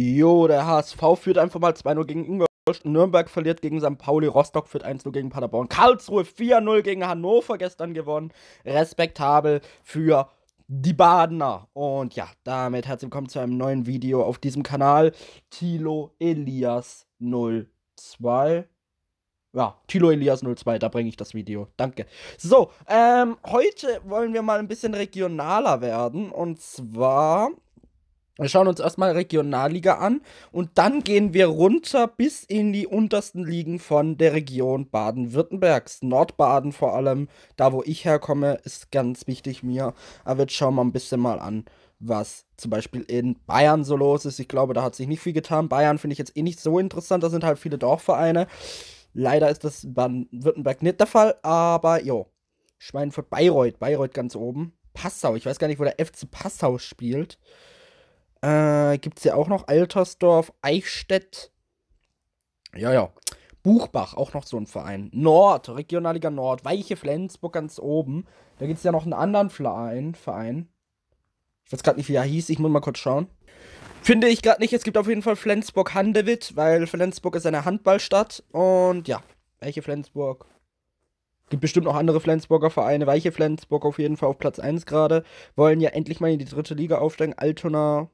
Jo, der HSV führt einfach mal 2-0 gegen Ingolstadt. Nürnberg verliert gegen St. Pauli. Rostock führt 1-0 gegen Paderborn. Karlsruhe 4-0 gegen Hannover gestern gewonnen. Respektabel für die Badener. Und ja, damit herzlich willkommen zu einem neuen Video auf diesem Kanal. Tilo Elias 02. Ja, Tilo Elias 02, da bringe ich das Video. Danke. So, ähm, heute wollen wir mal ein bisschen regionaler werden. Und zwar wir schauen uns erstmal Regionalliga an und dann gehen wir runter bis in die untersten Ligen von der Region Baden-Württembergs. Nordbaden vor allem, da wo ich herkomme, ist ganz wichtig mir. Aber jetzt schauen wir ein bisschen mal an, was zum Beispiel in Bayern so los ist. Ich glaube, da hat sich nicht viel getan. Bayern finde ich jetzt eh nicht so interessant, da sind halt viele Dorfvereine. Leider ist das in Baden-Württemberg nicht der Fall, aber jo. Schweinfurt Bayreuth, Bayreuth ganz oben. Passau, ich weiß gar nicht, wo der FC Passau spielt. Äh, Gibt es ja auch noch Altersdorf, Eichstätt. Ja, ja. Buchbach, auch noch so ein Verein. Nord, Regionalliga Nord, Weiche Flensburg ganz oben. Da gibt es ja noch einen anderen Verein. Verein. Ich weiß gerade nicht, wie er hieß. Ich muss mal kurz schauen. Finde ich gerade nicht. Es gibt auf jeden Fall Flensburg-Handewitt, weil Flensburg ist eine Handballstadt. Und ja, Weiche Flensburg. Gibt bestimmt noch andere Flensburger Vereine. Weiche Flensburg auf jeden Fall auf Platz 1 gerade. Wollen ja endlich mal in die dritte Liga aufsteigen. Altona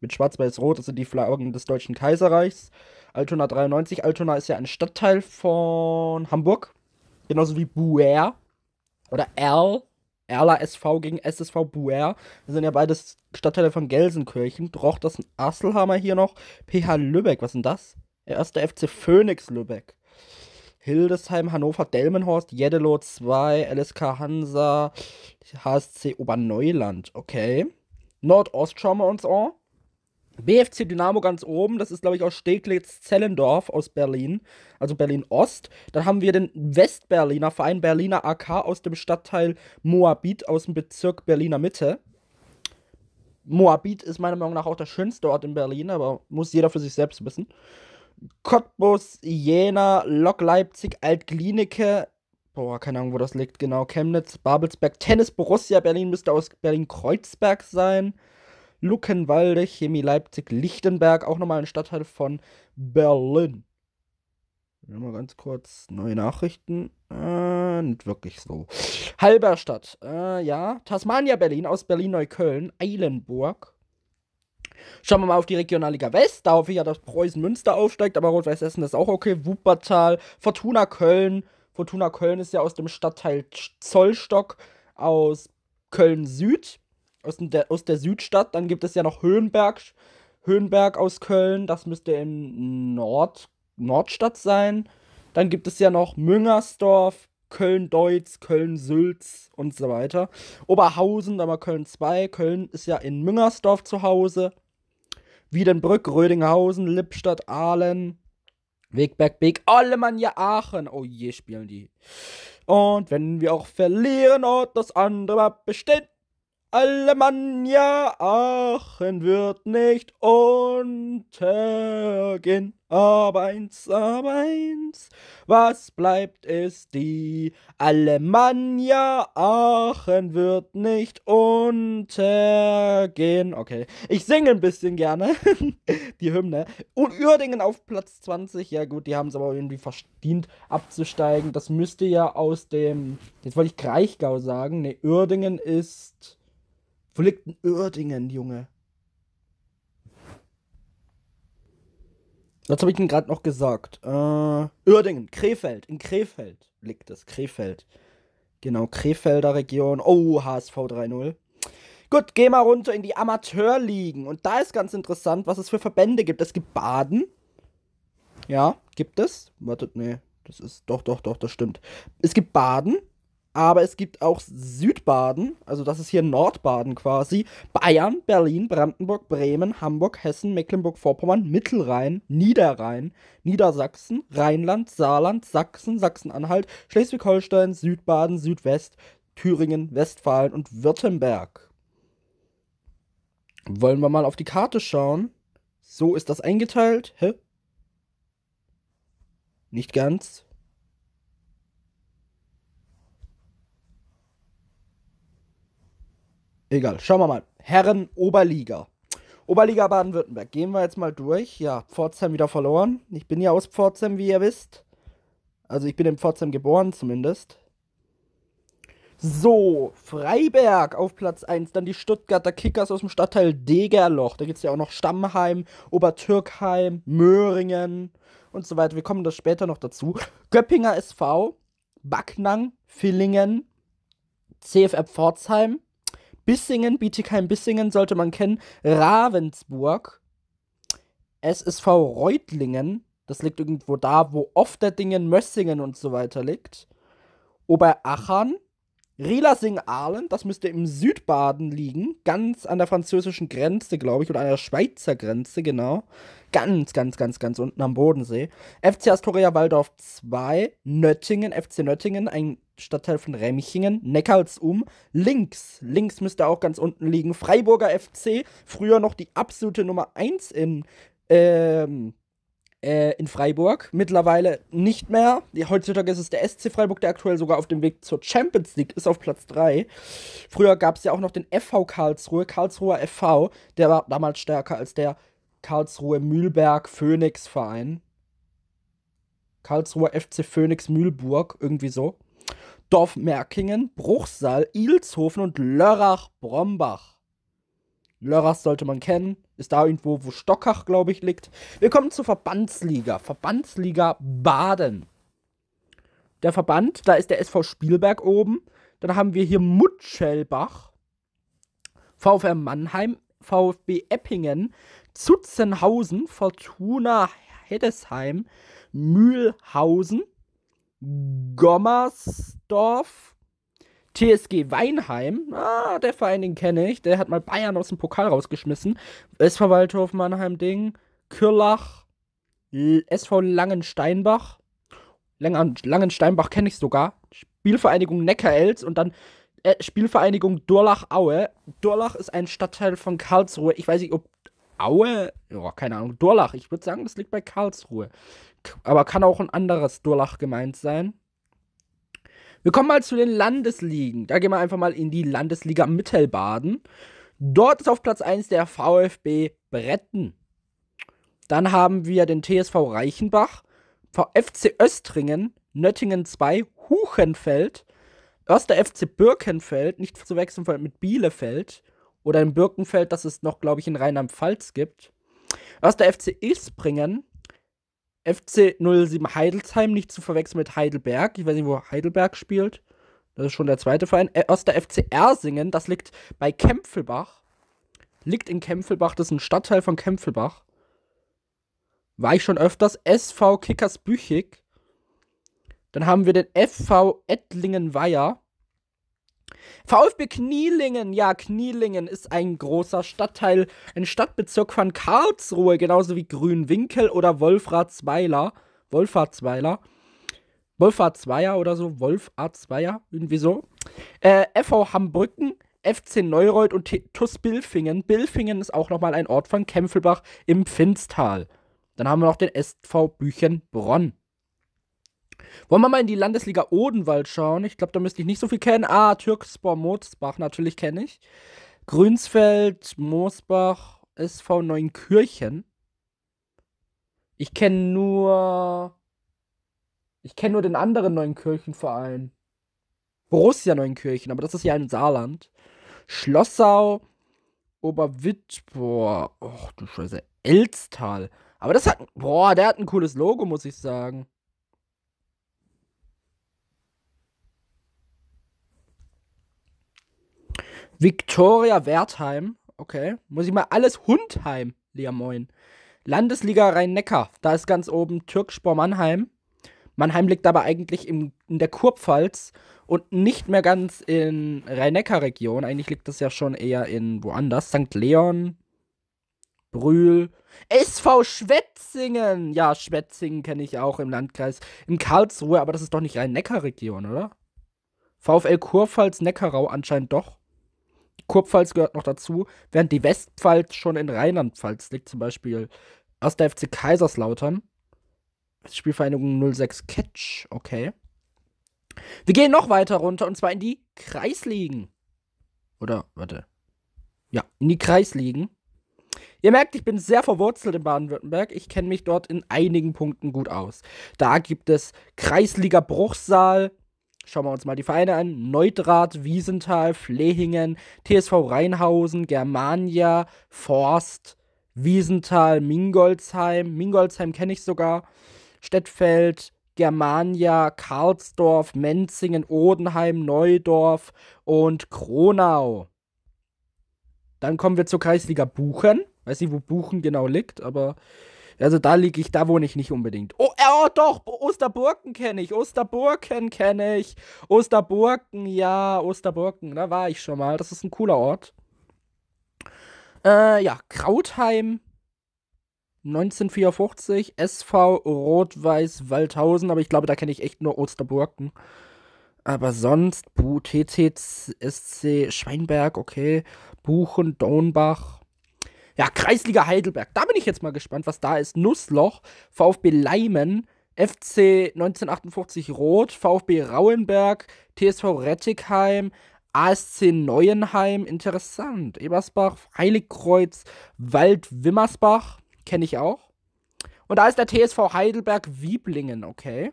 mit Schwarz-Weiß-Rot das also sind die Flaggen des Deutschen Kaiserreichs. Altona 93. Altona ist ja ein Stadtteil von Hamburg. Genauso wie Buer oder Erl. Erla SV gegen SSV Buer. Das sind ja beides Stadtteile von Gelsenkirchen. Droch, das ist ein Asselhammer hier noch. PH Lübeck, was ist denn das? Erster FC Phoenix Lübeck. Hildesheim, Hannover, Delmenhorst, Jeddelo 2, LSK Hansa, HSC Oberneuland. Okay. Nordost schauen wir uns an. BFC Dynamo ganz oben, das ist glaube ich aus Steglitz-Zellendorf aus Berlin, also Berlin Ost. Dann haben wir den Westberliner Verein Berliner AK aus dem Stadtteil Moabit aus dem Bezirk Berliner Mitte. Moabit ist meiner Meinung nach auch der schönste Ort in Berlin, aber muss jeder für sich selbst wissen. Cottbus, Jena, Lok Leipzig, Altklinike, boah, keine Ahnung, wo das liegt, genau, Chemnitz, Babelsberg, Tennis, Borussia Berlin müsste aus Berlin-Kreuzberg sein. Luckenwalde, Chemie Leipzig, Lichtenberg, auch nochmal ein Stadtteil von Berlin. Mal ganz kurz neue Nachrichten. Äh, nicht wirklich so. Halberstadt, äh, ja. Tasmania Berlin, aus Berlin-Neukölln, Eilenburg. Schauen wir mal auf die Regionalliga West. Da hoffe ich ja, dass Preußen Münster aufsteigt, aber Rot-Weiß Essen ist auch okay. Wuppertal, Fortuna Köln. Fortuna Köln ist ja aus dem Stadtteil Zollstock aus Köln Süd aus der, aus der Südstadt. Dann gibt es ja noch Höhenberg, Höhenberg aus Köln. Das müsste in Nord, Nordstadt sein. Dann gibt es ja noch Müngersdorf, Köln-Deutz, Köln-Sülz und so weiter. Oberhausen, dann mal Köln 2. Köln ist ja in Müngersdorf zu Hause. Wiedenbrück, Rödinghausen, Lippstadt, Aalen, Wegberg, Beek, ja, Aachen. Oh je, spielen die. Und wenn wir auch verlieren und oh, das andere besteht, Alemannia Aachen wird nicht untergehen. Aber eins, aber eins, was bleibt ist die Alemannia Aachen wird nicht untergehen. Okay, ich singe ein bisschen gerne die Hymne. Und Uerdingen auf Platz 20, ja gut, die haben es aber irgendwie verdient abzusteigen. Das müsste ja aus dem, jetzt wollte ich Greichgau sagen, ne, Uerdingen ist wo liegt denn Uerdingen, Junge? Was habe ich denn gerade noch gesagt? Äh, Uerdingen, Krefeld, in Krefeld liegt es, Krefeld. Genau, Krefelder Region. Oh, HSV 3-0. Gut, geh mal runter in die Amateurligen. Und da ist ganz interessant, was es für Verbände gibt. Es gibt Baden. Ja, gibt es. Wartet, nee, das ist. Doch, doch, doch, das stimmt. Es gibt Baden aber es gibt auch Südbaden, also das ist hier Nordbaden quasi, Bayern, Berlin, Brandenburg, Bremen, Hamburg, Hessen, Mecklenburg-Vorpommern, Mittelrhein, Niederrhein, Niedersachsen, Rheinland, Saarland, Sachsen, Sachsen-Anhalt, Schleswig-Holstein, Südbaden, Südwest, Thüringen, Westfalen und Württemberg. Wollen wir mal auf die Karte schauen? So ist das eingeteilt. Hä? Nicht ganz. Egal, schauen wir mal. Herren Oberliga. Oberliga Baden-Württemberg. Gehen wir jetzt mal durch. Ja, Pforzheim wieder verloren. Ich bin ja aus Pforzheim, wie ihr wisst. Also ich bin in Pforzheim geboren zumindest. So, Freiberg auf Platz 1, dann die Stuttgarter Kickers aus dem Stadtteil Degerloch. Da gibt es ja auch noch Stammheim, Obertürkheim, Möhringen und so weiter. Wir kommen das später noch dazu. Göppinger SV, Backnang, Villingen, CFR Pforzheim, Bissingen, Bietigheim-Bissingen sollte man kennen, Ravensburg, SSV Reutlingen, das liegt irgendwo da, wo oft der Ofterdingen, Mössingen und so weiter liegt, Oberachern, Rielasing-Ahlen, das müsste im Südbaden liegen, ganz an der französischen Grenze, glaube ich, oder an der Schweizer Grenze, genau. Ganz, ganz, ganz, ganz unten am Bodensee. FC Astoria Waldorf 2, Nöttingen, FC Nöttingen, ein Stadtteil von Remchingen, Neckarsulm, links. Links müsste auch ganz unten liegen. Freiburger FC, früher noch die absolute Nummer 1 in, ähm, äh, in Freiburg. Mittlerweile nicht mehr. Heutzutage ist es der SC Freiburg, der aktuell sogar auf dem Weg zur Champions League ist, auf Platz 3. Früher gab es ja auch noch den FV Karlsruhe, Karlsruher FV. Der war damals stärker als der Karlsruhe Mühlberg Phoenix Verein. Karlsruhe FC Phoenix Mühlburg, irgendwie so. Dorfmerkingen, Bruchsal, Ilshofen und Lörrach-Brombach. Lörrach sollte man kennen, ist da irgendwo, wo Stockach, glaube ich, liegt. Wir kommen zur Verbandsliga, Verbandsliga Baden. Der Verband, da ist der SV Spielberg oben. Dann haben wir hier Mutschelbach, VfR Mannheim, VfB Eppingen, Zutzenhausen, Fortuna Heddesheim, Mühlhausen, Gommersdorf. TSG Weinheim, ah, der Verein, den kenne ich, der hat mal Bayern aus dem Pokal rausgeschmissen. SV Waldhof Mannheim Ding, Kürlach, SV Langensteinbach, Langensteinbach kenne ich sogar, Spielvereinigung Neckarels und dann äh, Spielvereinigung Durlach-Aue. Durlach ist ein Stadtteil von Karlsruhe. Ich weiß nicht, ob Aue, oh, keine Ahnung, Durlach, ich würde sagen, das liegt bei Karlsruhe aber kann auch ein anderes Durlach gemeint sein. Wir kommen mal zu den Landesligen. Da gehen wir einfach mal in die Landesliga Mittelbaden. Dort ist auf Platz 1 der VfB Bretten. Dann haben wir den TSV Reichenbach, VfC Östringen, Nöttingen 2, Huchenfeld, Erster FC Birkenfeld, nicht zu wechseln mit Bielefeld oder in Birkenfeld, das es noch, glaube ich, in Rheinland-Pfalz gibt. Erster FC Isbringen, FC 07 Heidelsheim, nicht zu verwechseln mit Heidelberg. Ich weiß nicht, wo Heidelberg spielt. Das ist schon der zweite Verein. Erster äh, FC Ersingen, das liegt bei Kempfelbach. Liegt in Kempfelbach, das ist ein Stadtteil von Kempfelbach. War ich schon öfters. SV Kickers Büchig. Dann haben wir den FV Ettlingen-Weiher. VfB Knielingen, ja, Knielingen ist ein großer Stadtteil, ein Stadtbezirk von Karlsruhe, genauso wie Grünwinkel oder Wolfratsweiler. Wolfratsweiler. Wolfratsweier oder so, Wolfratsweier, irgendwie so. Äh, FV Hambrücken, FC Neureuth und TuS Bilfingen. Bilfingen ist auch nochmal ein Ort von Kempfelbach im Finstal. Dann haben wir noch den SV Büchenbronn. Wollen wir mal in die Landesliga Odenwald schauen? Ich glaube, da müsste ich nicht so viel kennen. Ah, Türkspor Mozbach, natürlich kenne ich. Grünsfeld, Mosbach, SV Neunkirchen. Ich kenne nur. Ich kenne nur den anderen Neunkirchenverein. Borussia Neunkirchen, aber das ist ja ein Saarland. Schlossau, Oberwitt, boah, Och du Scheiße. Elstal. Aber das hat. Boah, der hat ein cooles Logo, muss ich sagen. Viktoria Wertheim. Okay. Muss ich mal alles Hundheim. Ja, moin. Landesliga Rhein-Neckar. Da ist ganz oben Türkspor Mannheim. Mannheim liegt aber eigentlich im, in der Kurpfalz und nicht mehr ganz in Rhein-Neckar-Region. Eigentlich liegt das ja schon eher in woanders. St. Leon, Brühl, SV Schwetzingen. Ja, Schwetzingen kenne ich auch im Landkreis. In Karlsruhe, aber das ist doch nicht Rhein-Neckar-Region, oder? VfL Kurpfalz, Neckarau anscheinend doch. Kurpfalz gehört noch dazu, während die Westpfalz schon in Rheinland-Pfalz liegt, zum Beispiel aus der FC Kaiserslautern. Spielvereinigung 06 Catch, okay. Wir gehen noch weiter runter und zwar in die Kreisligen. Oder, warte. Ja, in die Kreisligen. Ihr merkt, ich bin sehr verwurzelt in Baden-Württemberg. Ich kenne mich dort in einigen Punkten gut aus. Da gibt es Kreisliga Bruchsal, Schauen wir uns mal die Vereine an. Neudrath, Wiesenthal, Flehingen, TSV Rheinhausen, Germania, Forst, Wiesenthal, Mingolzheim. Mingolzheim kenne ich sogar. Stettfeld, Germania, Karlsdorf, Menzingen, Odenheim, Neudorf und Kronau. Dann kommen wir zur Kreisliga Buchen. Weiß nicht, wo Buchen genau liegt, aber also da liege ich, da wohne ich nicht unbedingt. Oh, oh doch, Osterburken kenne ich, Osterburken kenne ich. Osterburken, ja, Osterburken, da war ich schon mal. Das ist ein cooler Ort. Äh, ja, Krautheim 1954, SV Rot-Weiß Waldhausen, aber ich glaube, da kenne ich echt nur Osterburken. Aber sonst, Bu, TTSC Schweinberg, okay. Buchen, Dornbach. Ja, Kreisliga Heidelberg. Da bin ich jetzt mal gespannt, was da ist. Nussloch, VfB Leimen, FC 1948 Rot, VfB Rauenberg, TSV Rettigheim, ASC Neuenheim. Interessant. Ebersbach, Heiligkreuz, Wald Wimmersbach. Kenne ich auch. Und da ist der TSV Heidelberg Wieblingen, okay.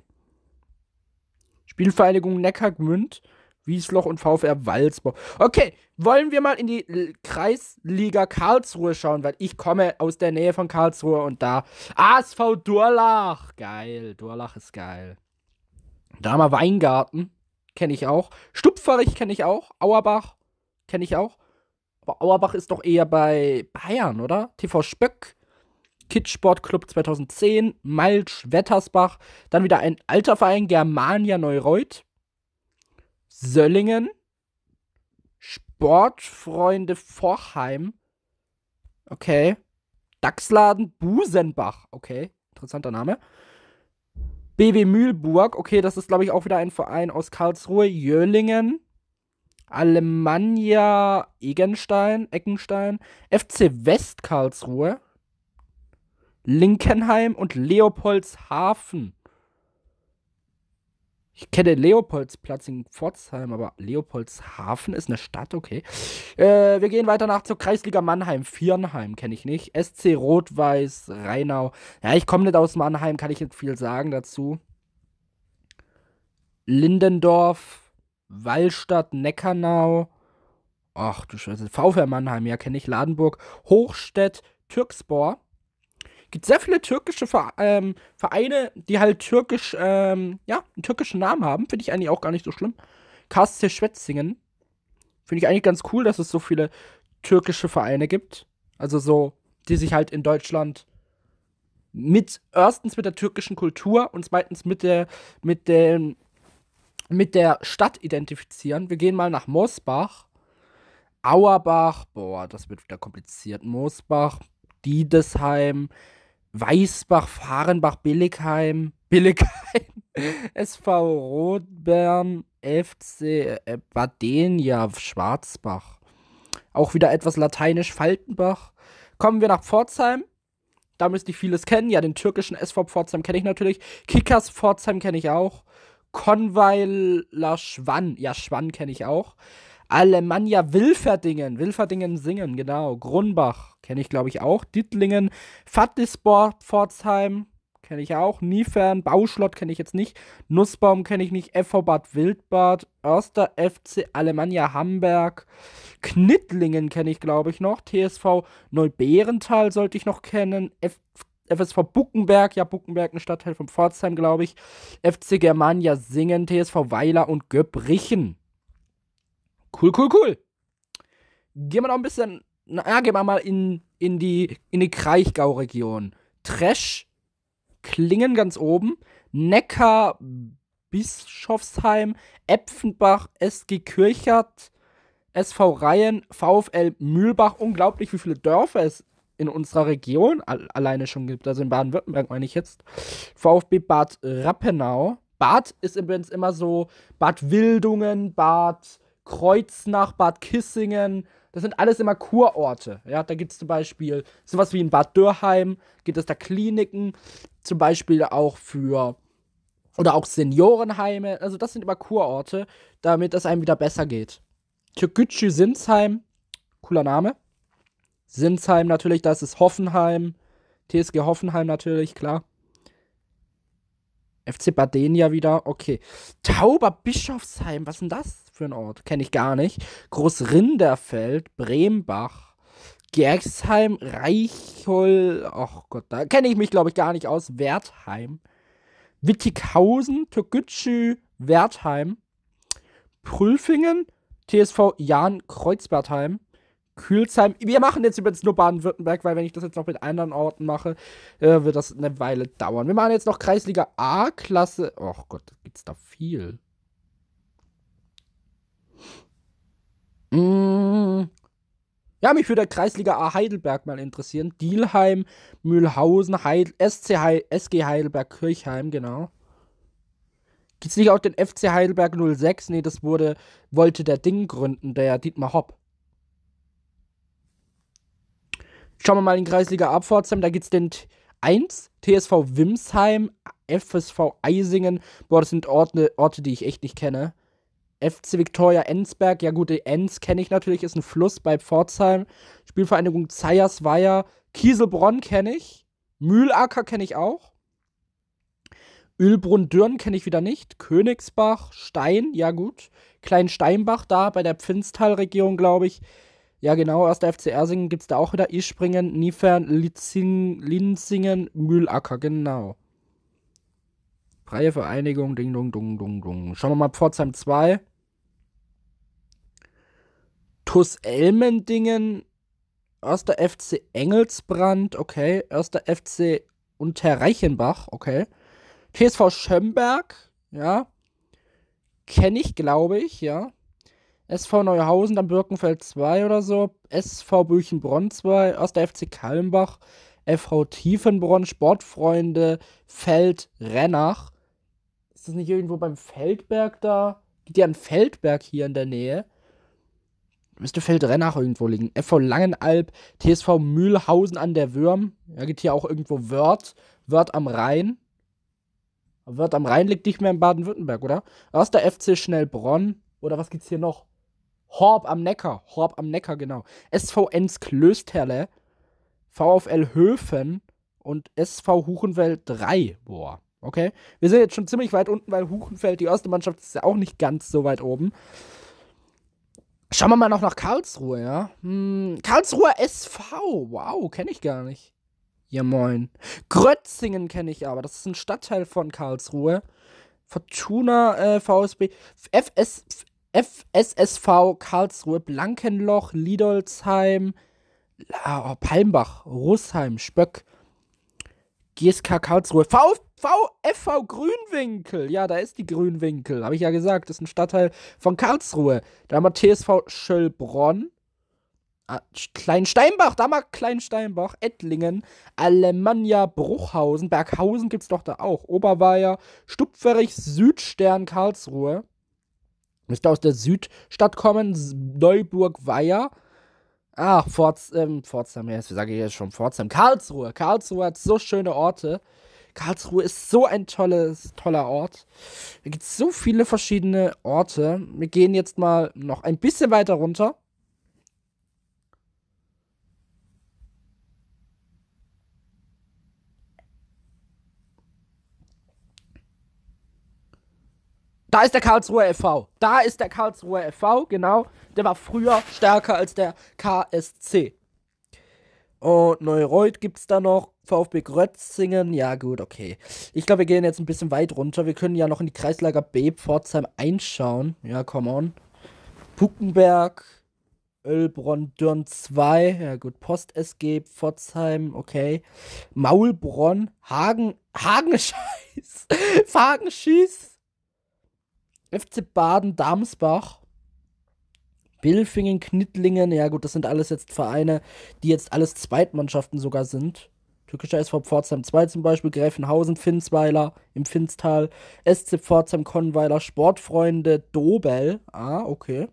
Spielvereinigung Neckargmünd. Wiesloch und VfR Walsburg. Okay, wollen wir mal in die Kreisliga Karlsruhe schauen, weil ich komme aus der Nähe von Karlsruhe und da ASV Durlach. Geil, Durlach ist geil. Damer Weingarten kenne ich auch. Stupferich kenne ich auch. Auerbach kenne ich auch. Aber Auerbach ist doch eher bei Bayern, oder? TV Spöck. Kidsport 2010, Malsch, Wettersbach, dann wieder ein alter Verein, Germania Neureuth, Söllingen, Sportfreunde Vorheim, okay, Dachsladen Busenbach, okay, interessanter Name. BW Mühlburg, okay, das ist glaube ich auch wieder ein Verein aus Karlsruhe, Jölingen, Alemannia Egenstein, Eckenstein, FC West Karlsruhe, Linkenheim und Leopoldshafen. Ich kenne Leopoldsplatz in Pforzheim, aber Leopoldshafen ist eine Stadt, okay. Äh, wir gehen weiter nach zur Kreisliga Mannheim. Viernheim kenne ich nicht. SC Rot-Weiß Rheinau. Ja, ich komme nicht aus Mannheim, kann ich nicht viel sagen dazu. Lindendorf, Wallstadt, Neckernau. Ach du Scheiße. VfR Mannheim, ja, kenne ich. Ladenburg, Hochstädt, Türkspor gibt sehr viele türkische ähm, Vereine, die halt türkisch, ähm, ja, einen türkischen Namen haben. Finde ich eigentlich auch gar nicht so schlimm. KSC Schwetzingen. Finde ich eigentlich ganz cool, dass es so viele türkische Vereine gibt. Also so, die sich halt in Deutschland mit, erstens mit der türkischen Kultur und zweitens mit der, mit den, mit der Stadt identifizieren. Wir gehen mal nach Mosbach. Auerbach, boah, das wird wieder kompliziert. Mosbach, Diedesheim, Weißbach, Fahrenbach, Billigheim, Billigheim, SV Rotbern, FC äh, Badenia, Schwarzbach. Auch wieder etwas lateinisch, Faltenbach. Kommen wir nach Pforzheim. Da müsste ich vieles kennen. Ja, den türkischen SV Pforzheim kenne ich natürlich. Kickers Pforzheim kenne ich auch. Konweiler Schwann, ja, Schwann kenne ich auch. Alemannia Wilferdingen, Wilferdingen singen, genau. Grunbach kenne ich, glaube ich, auch. Dittlingen, Fattisport, Pforzheim kenne ich auch. Niefern, Bauschlott kenne ich jetzt nicht. Nussbaum kenne ich nicht. FV Bad Wildbad, Örster, FC Alemannia Hamburg, Knittlingen kenne ich, glaube ich, noch. TSV Neubärental sollte ich noch kennen. F FSV Buckenberg, ja, Buckenberg, ein Stadtteil von Pforzheim, glaube ich. FC Germania Singen, TSV Weiler und Göbrichen. Cool, cool, cool. Gehen wir noch ein bisschen, naja, gehen wir mal in, in die, in die Kraichgau-Region. Tresch, Klingen ganz oben, Neckar, Bischofsheim, Epfenbach, SG Kirchert, SV Rhein, VfL Mühlbach. Unglaublich, wie viele Dörfer es in unserer Region alleine schon gibt. Also in Baden-Württemberg meine ich jetzt. VfB Bad Rappenau. Bad ist übrigens immer so Bad Wildungen, Bad Kreuznach, Bad Kissingen. Das sind alles immer Kurorte. Ja, da gibt es zum Beispiel sowas wie in Bad Dürheim, gibt es da Kliniken, zum Beispiel auch für oder auch Seniorenheime. Also das sind immer Kurorte, damit es einem wieder besser geht. Türkgücü Sinsheim, cooler Name. Sinsheim natürlich, das ist Hoffenheim. TSG Hoffenheim natürlich, klar. FC Badenia wieder, okay. Tauber Bischofsheim, was ist denn das für ein Ort? Kenne ich gar nicht. Großrinderfeld, Brembach, Gergsheim, Reichol, ach Gott, da kenne ich mich, glaube ich, gar nicht aus. Wertheim, Wittighausen, Türkgücü, Wertheim, Prüfingen, TSV Jan Kreuzbertheim, Kühlsheim. Wir machen jetzt übrigens nur Baden-Württemberg, weil wenn ich das jetzt noch mit anderen Orten mache, äh, wird das eine Weile dauern. Wir machen jetzt noch Kreisliga A, Klasse. Och Gott, gibt's da viel. Mm. Ja, mich würde Kreisliga A Heidelberg mal interessieren. Dielheim, Mühlhausen, Heidel, SC Heidel, SG Heidelberg, Kirchheim, genau. Gibt es nicht auch den FC Heidelberg 06? Nee, das wurde, wollte der Ding gründen, der Dietmar Hopp. Schauen wir mal in Kreisliga ab Pforzheim, da gibt es den 1, TSV Wimsheim, FSV Eisingen. Boah, das sind Orte, Orte die ich echt nicht kenne. FC Victoria Ensberg, ja gut, Enz kenne ich natürlich, ist ein Fluss bei Pforzheim. Spielvereinigung Zeyersweier, Kieselbronn kenne ich, Mühlacker kenne ich auch. Ölbrunn-Dürn kenne ich wieder nicht, Königsbach, Stein, ja gut, Kleinsteinbach da bei der pfinstal regierung glaube ich. Ja, genau, aus der FC Ersingen gibt es da auch wieder Ispringen, Niefern, Litzing, Linsingen, Mühlacker, genau. Freie Vereinigung, ding, dong, dong, dong, dong. Schauen wir mal Pforzheim 2. TUS Elmendingen, erster FC Engelsbrand, okay, erster FC Unterreichenbach, okay. TSV Schömberg, ja. Kenne ich, glaube ich, ja. SV Neuhausen, am Birkenfeld 2 oder so, SV Büchenbronn 2, Erster FC Kalmbach, FV Tiefenbronn, Sportfreunde, Feld, Rennach. Ist das nicht irgendwo beim Feldberg da? Geht ja ein Feldberg hier in der Nähe. Müsste Feld Rennach irgendwo liegen. FV Langenalb, TSV Mühlhausen an der Würm. Da geht hier auch irgendwo Wörth. Wörth am Rhein. Wörth am Rhein liegt nicht mehr in Baden-Württemberg, oder? Erster FC Schnellbronn. Oder was gibt's hier noch? Horb am Neckar. Horb am Neckar, genau. SV SVNs Klösterle, VfL Höfen und SV Huchenfeld 3. Boah. Okay. Wir sind jetzt schon ziemlich weit unten, weil Huchenfeld, die erste Mannschaft, ist ja auch nicht ganz so weit oben. Schauen wir mal noch nach Karlsruhe, ja. Hm, Karlsruher SV. Wow, kenne ich gar nicht. Ja, moin. Grötzingen kenne ich aber. Das ist ein Stadtteil von Karlsruhe. Fortuna äh, VSB. FS, FSSV Karlsruhe, Blankenloch, Liedolsheim, oh, Palmbach, Russheim, Spöck, GSK Karlsruhe, VfV, Grünwinkel. Ja, da ist die Grünwinkel, habe ich ja gesagt. Das ist ein Stadtteil von Karlsruhe. Da haben wir TSV Schöllbronn. Ah, Kleinsteinbach, da mal Kleinsteinbach, Ettlingen, Alemannia, Bruchhausen, Berghausen gibt es doch da auch, Oberweier, Stupferich, Südstern, Karlsruhe, müsste aus der Südstadt kommen, Neuburg-Weiher. Ach, Pforz, ähm, Pforzheim, ja, sage ich jetzt schon Pforzheim. Karlsruhe. Karlsruhe hat so schöne Orte. Karlsruhe ist so ein tolles, toller Ort. Da gibt es so viele verschiedene Orte. Wir gehen jetzt mal noch ein bisschen weiter runter. Da ist der Karlsruher FV. Da ist der Karlsruher FV, genau. Der war früher stärker als der KSC. Und Neureuth gibt es da noch. VfB Grötzingen, ja gut, okay. Ich glaube, wir gehen jetzt ein bisschen weit runter. Wir können ja noch in die Kreislager B Pforzheim einschauen. Ja, come on. Puckenberg, Ölbronn, Dürn 2. Ja gut, Post SG, Pforzheim, okay. Maulbronn, Hagen, Hagenscheiß, Fagenschieß. FC Baden, damsbach Bilfingen, Knittlingen, ja gut, das sind alles jetzt Vereine, die jetzt alles Zweitmannschaften sogar sind. Türkischer SV Pforzheim 2 zum Beispiel, Gräfenhausen, Finzweiler im Finstal, SC Pforzheim, Konweiler, Sportfreunde, Dobel, ah, okay.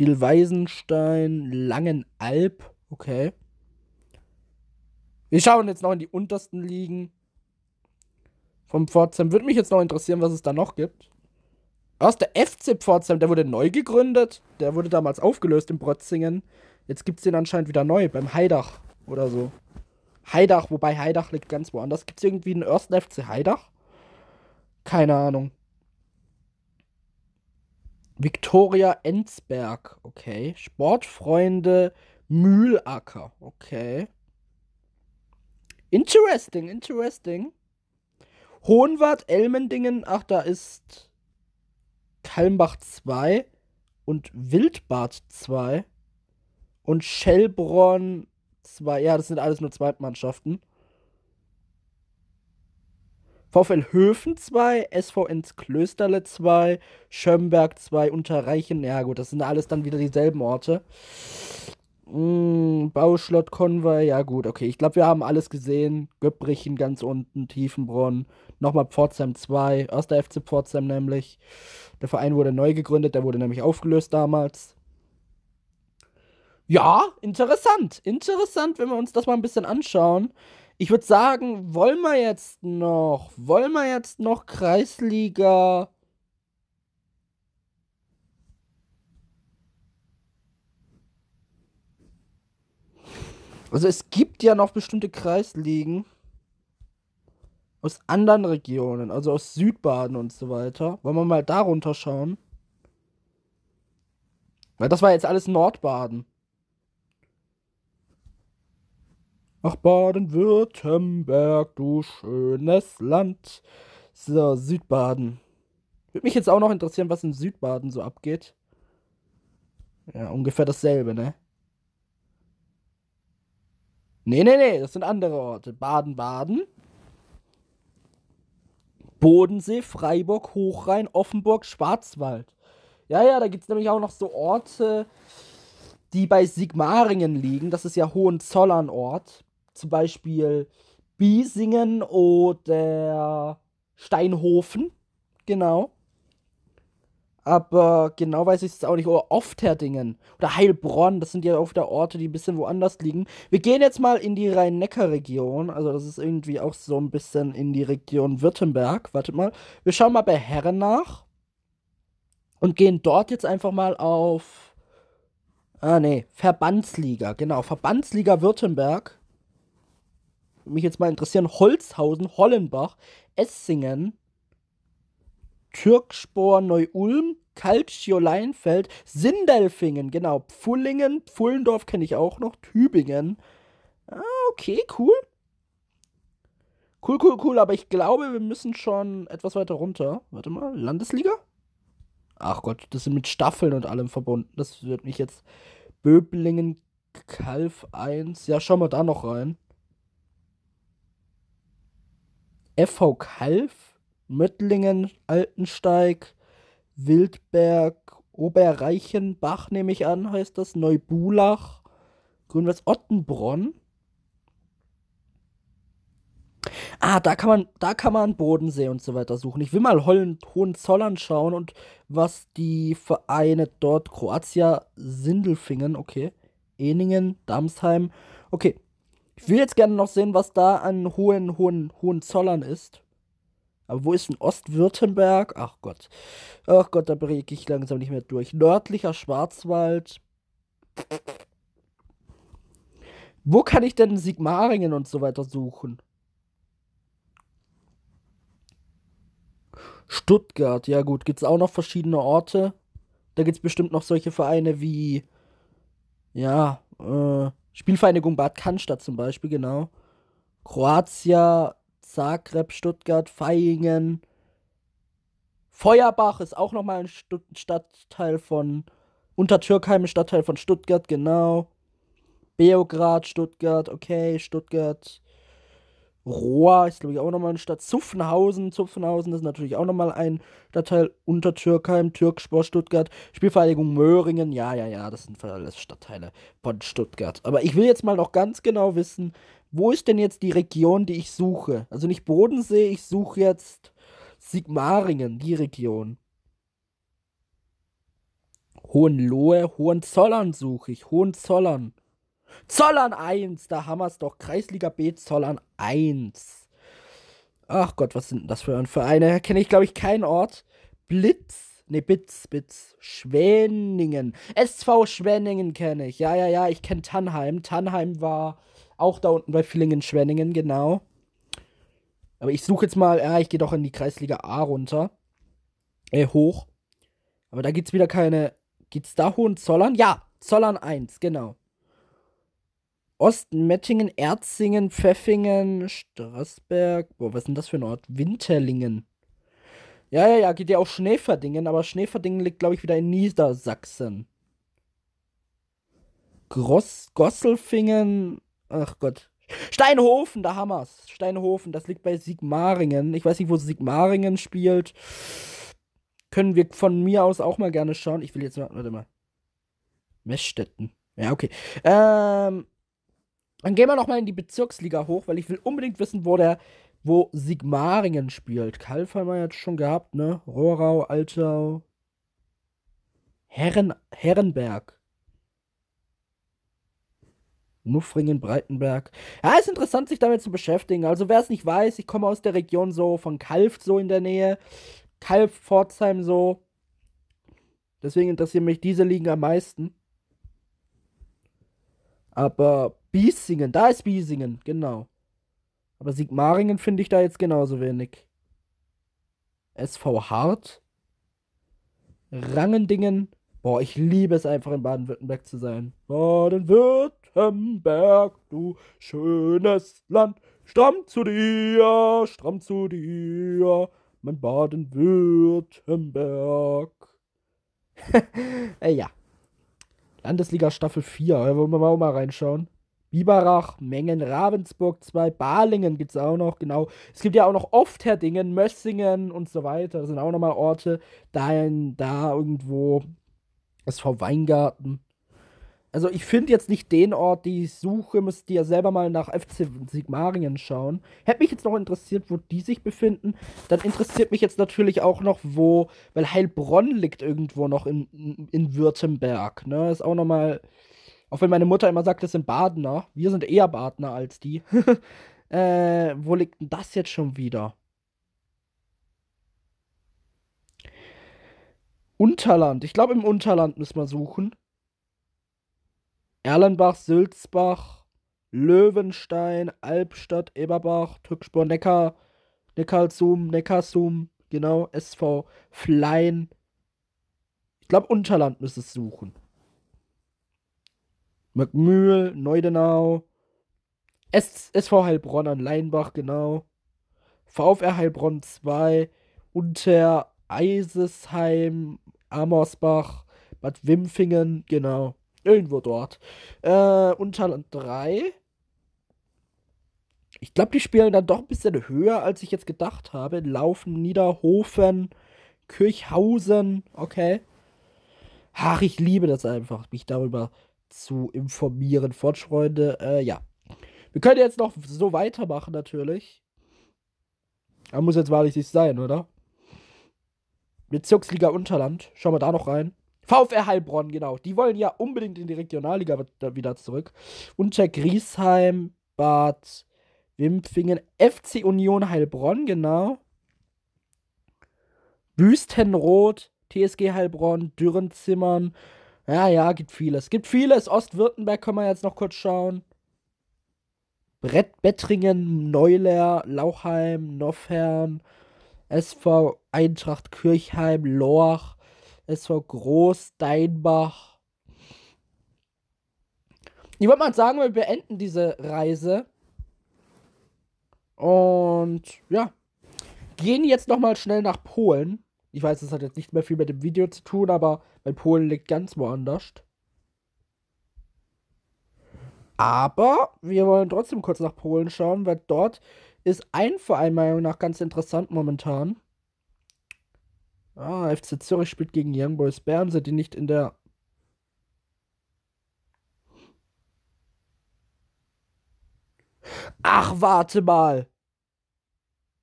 Diel Weisenstein, Langenalb, okay. Wir schauen jetzt noch in die untersten Ligen von Pforzheim. Würde mich jetzt noch interessieren, was es da noch gibt. Aus der FC Pforzheim, der wurde neu gegründet. Der wurde damals aufgelöst in Brotzingen. Jetzt gibt es den anscheinend wieder neu, beim Heidach oder so. Heidach, wobei Heidach liegt ganz woanders. Gibt es irgendwie einen ersten FC Heidach? Keine Ahnung. Victoria Enzberg, okay. Sportfreunde Mühlacker, okay. Interesting, interesting. Hohenwart, Elmendingen, ach, da ist Kalmbach 2 und Wildbad 2 und Schellbronn 2. Ja, das sind alles nur Zweitmannschaften. VfL Höfen 2, SVNs Klösterle 2, Schömberg 2, Unterreichen. Ja, gut, das sind alles dann wieder dieselben Orte. Mm. Richtung Bauschlott, Konvoi, ja gut, okay. Ich glaube, wir haben alles gesehen. Göpprichen ganz unten, Tiefenbronn. nochmal Pforzheim 2, erster FC Pforzheim nämlich. Der Verein wurde neu gegründet, der wurde nämlich aufgelöst damals. Ja, interessant. Interessant, wenn wir uns das mal ein bisschen anschauen. Ich würde sagen, wollen wir jetzt noch, wollen wir jetzt noch Kreisliga Also es gibt ja noch bestimmte Kreisligen aus anderen Regionen, also aus Südbaden und so weiter. Wollen wir mal darunter schauen? Weil das war jetzt alles Nordbaden. Ach, Baden-Württemberg, du schönes Land. So, Südbaden. Würde mich jetzt auch noch interessieren, was in Südbaden so abgeht. Ja, ungefähr dasselbe, ne? Nee, nee, nee, das sind andere Orte. Baden-Baden. Bodensee, Freiburg, Hochrhein, Offenburg, Schwarzwald. Ja, ja, da gibt es nämlich auch noch so Orte, die bei Sigmaringen liegen. Das ist ja Hohenzollern-Ort. Zum Beispiel Biesingen oder Steinhofen. Genau. Aber genau weiß ich es auch nicht. Oder Ofterdingen oder Heilbronn, das sind ja auch wieder Orte, die ein bisschen woanders liegen. Wir gehen jetzt mal in die Rhein-Neckar-Region. Also das ist irgendwie auch so ein bisschen in die Region Württemberg. Wartet mal. Wir schauen mal bei Herren nach. Und gehen dort jetzt einfach mal auf. Ah, nee. Verbandsliga. Genau. Verbandsliga Württemberg. Mich jetzt mal interessieren. Holzhausen, Hollenbach, Essingen. Türkspor Neu-Ulm, Kaltschio Leinfeld, Sindelfingen, genau, Pfullingen, Pfullendorf kenne ich auch noch, Tübingen. Ah, okay, cool. Cool, cool, cool, aber ich glaube, wir müssen schon etwas weiter runter. Warte mal, Landesliga? Ach Gott, das sind mit Staffeln und allem verbunden. Das wird mich jetzt. Böblingen, Kalf 1. Ja, schauen wir da noch rein. FV Kalf? Möttlingen, Altensteig, Wildberg, Oberreichenbach, nehme ich an, heißt das, Neubulach, Grünweiß, Ottenbronn. Ah, da kann man, da kann man Bodensee und so weiter suchen. Ich will mal Holland, Hohenzollern schauen und was die Vereine dort, Kroatia, Sindelfingen, okay, Eningen, Damsheim, okay. Ich will jetzt gerne noch sehen, was da an Hohen, Hohen, Hohenzollern ist. Aber wo ist denn Ostwürttemberg? Ach Gott. Ach Gott, da breche ich langsam nicht mehr durch. Nördlicher Schwarzwald. Wo kann ich denn Sigmaringen und so weiter suchen? Stuttgart, ja gut. Gibt es auch noch verschiedene Orte? Da gibt es bestimmt noch solche Vereine wie. Ja, äh, Spielvereinigung Bad Cannstatt zum Beispiel, genau. Kroatia, Zagreb, Stuttgart, Feigen. Feuerbach ist auch nochmal ein St Stadtteil von Untertürkheim, Stadtteil von Stuttgart, genau. Beograd, Stuttgart, okay, Stuttgart. Rohr ist, glaube ich, auch nochmal eine Stadt. Zupfenhausen, Zuffenhausen ist natürlich auch nochmal ein Stadtteil. Untertürkheim, Türksport Stuttgart, Spielvereinigung Möhringen. Ja, ja, ja, das sind alles Stadtteile von Stuttgart. Aber ich will jetzt mal noch ganz genau wissen, wo ist denn jetzt die Region, die ich suche? Also nicht Bodensee, ich suche jetzt Sigmaringen, die Region. Hohenlohe, Hohenzollern suche ich, Hohenzollern. Zollern 1, da haben wir es doch. Kreisliga B, Zollern 1. Ach Gott, was sind denn das für ein Da Kenne ich, glaube ich, keinen Ort. Blitz, ne, Bitz, Bitz. Schwenningen. SV Schwenningen kenne ich. Ja, ja, ja, ich kenne Tannheim. Tannheim war auch da unten bei Villingen-Schwenningen, genau. Aber ich suche jetzt mal, ja, ich gehe doch in die Kreisliga A runter. Äh, hoch. Aber da gibt es wieder keine. Gibt's da Hohenzollern? Ja, Zollern 1, genau. Osten, Mettingen, Erzingen, Pfeffingen, Straßberg. Boah, was ist denn das für ein Ort? Winterlingen. Ja, ja, ja, geht ja auch Schneeferdingen, aber Schneeferdingen liegt, glaube ich, wieder in Niedersachsen. Gross, Gosselfingen, ach Gott. Steinhofen, da haben wir's. Steinhofen, das liegt bei Sigmaringen. Ich weiß nicht, wo Sigmaringen spielt. Können wir von mir aus auch mal gerne schauen. Ich will jetzt mal, warte mal. Messstätten. Ja, okay. Ähm, dann gehen wir nochmal in die Bezirksliga hoch, weil ich will unbedingt wissen, wo der, wo Sigmaringen spielt. Kalf haben wir jetzt schon gehabt, ne? Rohrau, Altau, Herren, Herrenberg. Nuffringen, Breitenberg. Ja, ist interessant, sich damit zu beschäftigen. Also, wer es nicht weiß, ich komme aus der Region so von Kalf so in der Nähe. Kalf, Pforzheim so. Deswegen interessieren mich diese Ligen am meisten. Aber Biesingen, da ist Biesingen, genau. Aber Sigmaringen finde ich da jetzt genauso wenig. SV Hart. Rangendingen. Boah, ich liebe es einfach in Baden-Württemberg zu sein. Baden-Württemberg, du schönes Land. Stramm zu dir, stramm zu dir, mein Baden-Württemberg. Äh, ja. Landesliga Staffel 4, da wollen wir mal, auch mal reinschauen. Biberach, Mengen, Ravensburg 2, Balingen gibt es auch noch, genau. Es gibt ja auch noch oft Herdingen, Mössingen und so weiter. Das sind auch nochmal Orte. Da, da irgendwo SV Weingarten. Also ich finde jetzt nicht den Ort, die ich suche, müsst ihr ja selber mal nach FC Sigmarien schauen. Hätte mich jetzt noch interessiert, wo die sich befinden. Dann interessiert mich jetzt natürlich auch noch, wo, weil Heilbronn liegt irgendwo noch in, in Württemberg. Ne? Ist auch nochmal, auch wenn meine Mutter immer sagt, das sind Badener. Wir sind eher Badener als die. äh, wo liegt denn das jetzt schon wieder? Unterland. Ich glaube, im Unterland müssen wir suchen. Erlenbach, Sülzbach, Löwenstein, Albstadt, Eberbach, Tückspor, Neckar, Neckarsum, Neckarsum, genau, SV Flein. Ich glaube, Unterland müsste es suchen. McMühl, Neudenau, SV Heilbronn an Leinbach, genau. VfR Heilbronn 2, Unter Eisesheim, Amorsbach, Bad Wimpfingen, genau. Irgendwo dort. Äh, Unterland 3. Ich glaube, die spielen dann doch ein bisschen höher, als ich jetzt gedacht habe. Laufen, Niederhofen, Kirchhausen, okay. Ach, ich liebe das einfach, mich darüber zu informieren. Fortschreunde, äh, ja. Wir können jetzt noch so weitermachen, natürlich. Da muss jetzt wahrlich nicht sein, oder? Bezirksliga Unterland. Schauen wir da noch rein. VfR Heilbronn, genau. Die wollen ja unbedingt in die Regionalliga wieder zurück. Unter Griesheim, Bad Wimpfingen, FC Union Heilbronn, genau. Wüstenrot, TSG Heilbronn, Dürrenzimmern. Ja, ja, gibt vieles. Gibt vieles. Ostwürttemberg können wir jetzt noch kurz schauen. Brett, Bettringen, Neuler, Lauchheim, Noffern, SV Eintracht Kirchheim, Lorch, SV Großdeinbach. Ich würde mal sagen, wir beenden diese Reise. Und ja, gehen jetzt nochmal schnell nach Polen. Ich weiß, das hat jetzt nicht mehr viel mit dem Video zu tun, aber mein Polen liegt ganz woanders. Aber wir wollen trotzdem kurz nach Polen schauen, weil dort ist ein Verein meiner Meinung nach ganz interessant momentan. Ah, FC Zürich spielt gegen Young Boys Bern. Sind die nicht in der. Ach, warte mal.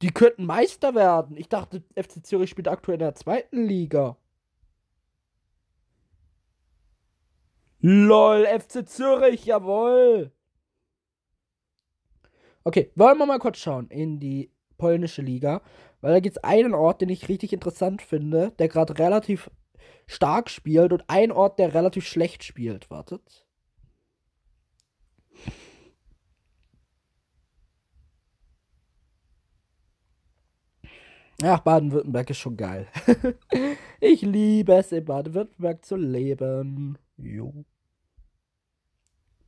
Die könnten Meister werden. Ich dachte, FC Zürich spielt aktuell in der zweiten Liga. LOL, FC Zürich, jawohl. Okay, wollen wir mal kurz schauen in die polnische Liga. Weil da gibt es einen Ort, den ich richtig interessant finde, der gerade relativ stark spielt und einen Ort, der relativ schlecht spielt. Wartet. Ach, Baden-Württemberg ist schon geil. ich liebe es, in Baden-Württemberg zu leben. Jo.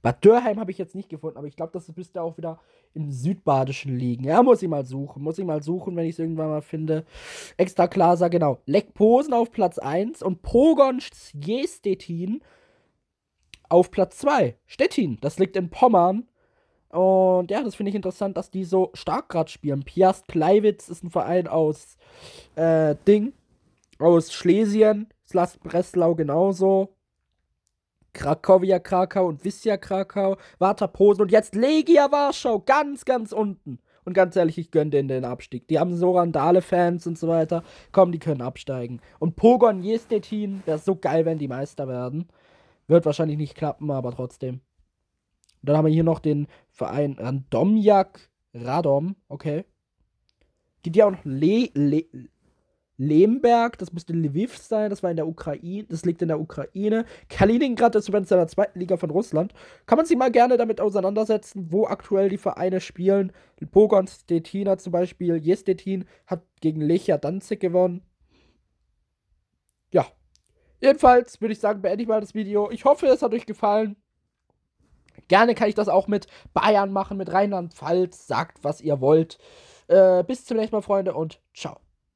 Bad Dürheim habe ich jetzt nicht gefunden, aber ich glaube, das müsste auch wieder im südbadischen liegen. Ja, muss ich mal suchen. Muss ich mal suchen, wenn ich es irgendwann mal finde. Extra Klaser, genau. Leck Posen auf Platz 1 und Pogon Stettin auf Platz 2. Stettin, das liegt in Pommern. Und ja, das finde ich interessant, dass die so stark gerade spielen. Piast Kleiwitz ist ein Verein aus äh, Ding, aus Schlesien. Slast Breslau genauso. Krakowia Krakau und Wissia Krakau, Warta Posen und jetzt Legia Warschau, ganz, ganz unten. Und ganz ehrlich, ich gönne denen den Abstieg. Die haben so Randale-Fans und so weiter. Komm, die können absteigen. Und Pogon Jestetin, wäre so geil, wenn die Meister werden. Wird wahrscheinlich nicht klappen, aber trotzdem. Und dann haben wir hier noch den Verein Randomjak Radom, okay. Die, die auch noch Le, Le, Lemberg, das müsste Lviv sein, das war in der Ukraine, das liegt in der Ukraine. Kaliningrad ist übrigens in der zweiten Liga von Russland. Kann man sich mal gerne damit auseinandersetzen, wo aktuell die Vereine spielen. Pogon Stettina zum Beispiel, Jestetin hat gegen Lechia Danzig gewonnen. Ja. Jedenfalls würde ich sagen, beende ich mal das Video. Ich hoffe, es hat euch gefallen. Gerne kann ich das auch mit Bayern machen, mit Rheinland-Pfalz. Sagt, was ihr wollt. Äh, bis zum nächsten Mal, Freunde, und ciao.